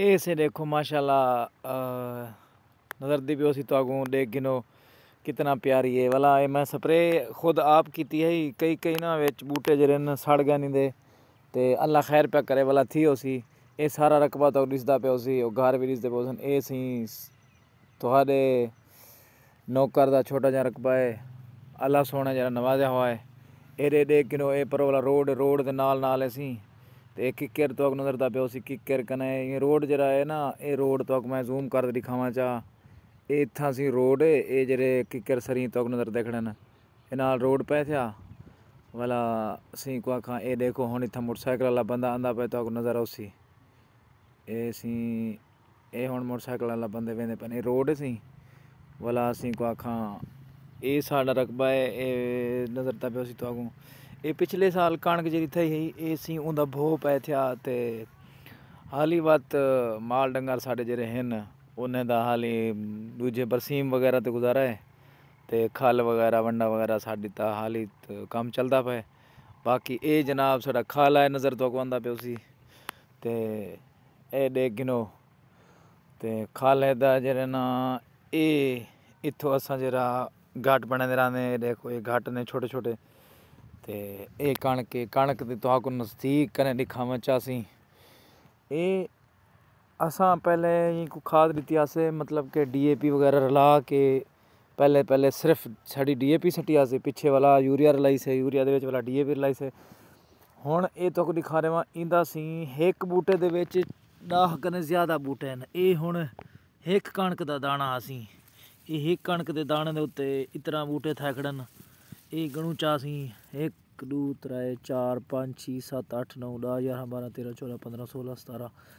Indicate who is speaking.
Speaker 1: ਇਹ ਸੇ ਦੇਖੋ ਮਾਸ਼ਾਅੱਲਾ ਨਜ਼ਰ ਦੀ उसी तो ਤਾਗੂ ਦੇਖ ਗਿਨੋ ਕਿਤਨਾ ਪਿਆਰੀ है ਵਾਲਾ ਇਹ ਮੈਂ ਸਪਰੇ ਖੁਦ ਆਪ ਕੀਤੀ ਹੈ ਕਈ ਕਈ ਨਾ ਵਿੱਚ ਬੂਟੇ ਜਿਹੜੇ ਨੇ ਸੜ ਗਏ ਨਹੀਂ ਦੇ ਤੇ ਅੱਲਾ ਖੈਰ ਪਿਆ ਕਰੇ ਵਾਲਾ ਥੀ ਉਸੀ ਇਹ ਸਾਰਾ ਰਕਬਾ ਤਾਂ ਦਿਸਦਾ ਪਿਆ ਉਸੀ ਉਹ ਘਰ ਵੀ ਦੇ ਬੋਸਨ ਇਹ ਸੀ ਤੁਹਾਡੇ ਨੌਕਰ ਦਾ ਛੋਟਾ ਜਿਹਾ ਰਕਬਾ ਹੈ ਅੱਲਾ ਸੋਹਣਾ ਜਿਹੜਾ ਨਵਾਜ਼ਿਆ ਹੋਇਆ ਹੈ ਇਹਦੇ ਦੇਖ ਕਿਨੋ ਇਹ ਪਰ ਵਾਲਾ ਰੋਡ ਰੋਡ ਦੇ ਨਾਲ ਨਾਲ ਅਸੀਂ ਤੇ ਕਿੱਕਰ ਤੋਕ ਨਜ਼ਰ ਦਾ ਪਿਓ ਸੀ ਕਿੱਕਰ ਕਨੇ ਇਹ ਰੋਡ ਜਿਹੜਾ ਹੈ ਨਾ ਇਹ ਰੋਡ ਤੋਕ ਮੈਂ ਜ਼ੂਮ ਕਰ ਦਿਖਾਵਾਂ ਚਾ ਇਹ ਇਥਾਂ ਸੀ ਰੋਡ ਇਹ ਜਰੇ ਕਿੱਕਰ ਸਰੀ ਤੋਕ ਨਜ਼ਰ ਦੇਖਣਨ ਇਹ ਨਾਲ ਰੋਡ ਪੈ ਥਿਆ ਵਲਾ ਸੀ ਕੋ ਖਾਂ ਇਹ ਦੇਖੋ ਹੁਣ ਇਥਾਂ ਮੋਟਰਸਾਈਕਲ ਵਾਲਾ ਬੰਦਾ ਆਂਦਾ ਪੈ ਤੋਕ ਨਜ਼ਰ ਆਉਸੀ ਇਹ ਸੀ ਇਹ ਹੁਣ ਮੋਟਰਸਾਈਕਲ ਵਾਲਾ ਬੰਦੇ ਵੇਂਦੇ ਪਨੇ ਰੋਡ ਸੀ ਵਲਾ ਸੀ ਕੋ ਖਾਂ ਇਹ ਸਾਡਾ ਰਕਬਾ ਹੈ ਇਹ ਨਜ਼ਰ ਤਾਂ ਪਿਓ ਸੀ ਤੋਕ ਨੂੰ ਇਹ ਪਿਛਲੇ ਸਾਲ ਕਣਕ ਜਿਹੜੀ ਥਈ ਹੈ ਇਹ ਸੀ ਉਹਦਾ भोह पए ਤੇ ते ਹਾਲੀ ਵਤ ਮਾਲ ਡੰਗਰ ਸਾਡੇ ਜਿਹੜੇ ਹਨ ਉਹਨੇ ਦਾ ਹਾਲੀ ਦੂਜੇ ਬਰਸੀਮ ਵਗੈਰਾ ਤੇ ਗੁਜ਼ਾਰਾ ਹੈ ਤੇ ਖਲ ਵਗੈਰਾ ਵੰਡਾ ਵਗੈਰਾ ਸਾਡੀ ਤਾਂ ਹਾਲੀ ਕੰਮ ਚੱਲਦਾ ਪਏ ਬਾਕੀ ਇਹ ਜਨਾਬ ਸਾਡਾ ਖਾਲਾ ਹੈ ਨਜ਼ਰ ਤੋਂ ਕੋੰਦਾ ਪਿਓ ਸੀ ਤੇ ਇਹ ਦੇਖ ਗਿਨੋ ਤੇ ਖਾਲੇ ਦਾ ਜਿਹੜਾ ਨਾ ਇਹ ਇੱਥੋਂ ਅਸਾਂ ਜਿਹੜਾ ਘਾਟ ਬਣਾਦੇ ਰਹਿੰਦੇ ਦੇਖੋ ਇਹ ਘਾਟ ਨੇ ਛੋਟੇ ਛੋਟੇ ਤੇ ਇਹ ਕਣਕ કારણ કે કાણકથી તોહાકો ਕਰੇ કને ਮਚਾ ਸੀ ਇਹ ਅਸਾਂ ਪਹਿਲੇ ਇਹ ਕੋ ਖਾਦ ਦਿੱਤੀ ਆਸੇ ਮਤਲਬ ਕਿ ਡੀਏਪੀ ਵਗੈਰਾ ਰਲਾ ਕੇ ਪਹਿਲੇ ਪਹਿਲੇ ਸਿਰਫ ਸਾਡੀ ਡੀਏਪੀ ਸਟੀ ਆਸੇ ਪਿੱਛੇ ਵਾਲਾ ਯੂਰੀਆ ਰਲਾਈ ਸੇ ਯੂਰੀਆ ਦੇ ਵਿੱਚ ਵਾਲਾ ਡੀਏਪੀ ਰਲਾਈ ਸੇ ਹੁਣ ਇਹ ਤੁਹਾਨੂੰ ਦਿਖਾ ਰਿਹਾ ਇਹਦਾ ਸੀ ਇੱਕ ਬੂਟੇ ਦੇ ਵਿੱਚ 10 ਕਨੇ ਜ਼ਿਆਦਾ ਬੂਟੇ ਨੇ ਇਹ ਹੁਣ
Speaker 2: ਇੱਕ ਕਣਕ ਦਾ ਦਾਣਾ ਆਸੀ ਇਹ ਇੱਕ ਕਣਕ ਦੇ ਦਾਣੇ ਦੇ ਉੱਤੇ ਇਤਰਾ ਬੂਟੇ ਖੜਨ ਇਹ ਗਣੂ ਚਾ ਸੀ 1 2 3 4 5 6 7 8 9 10 11 12 13 14 15 16 17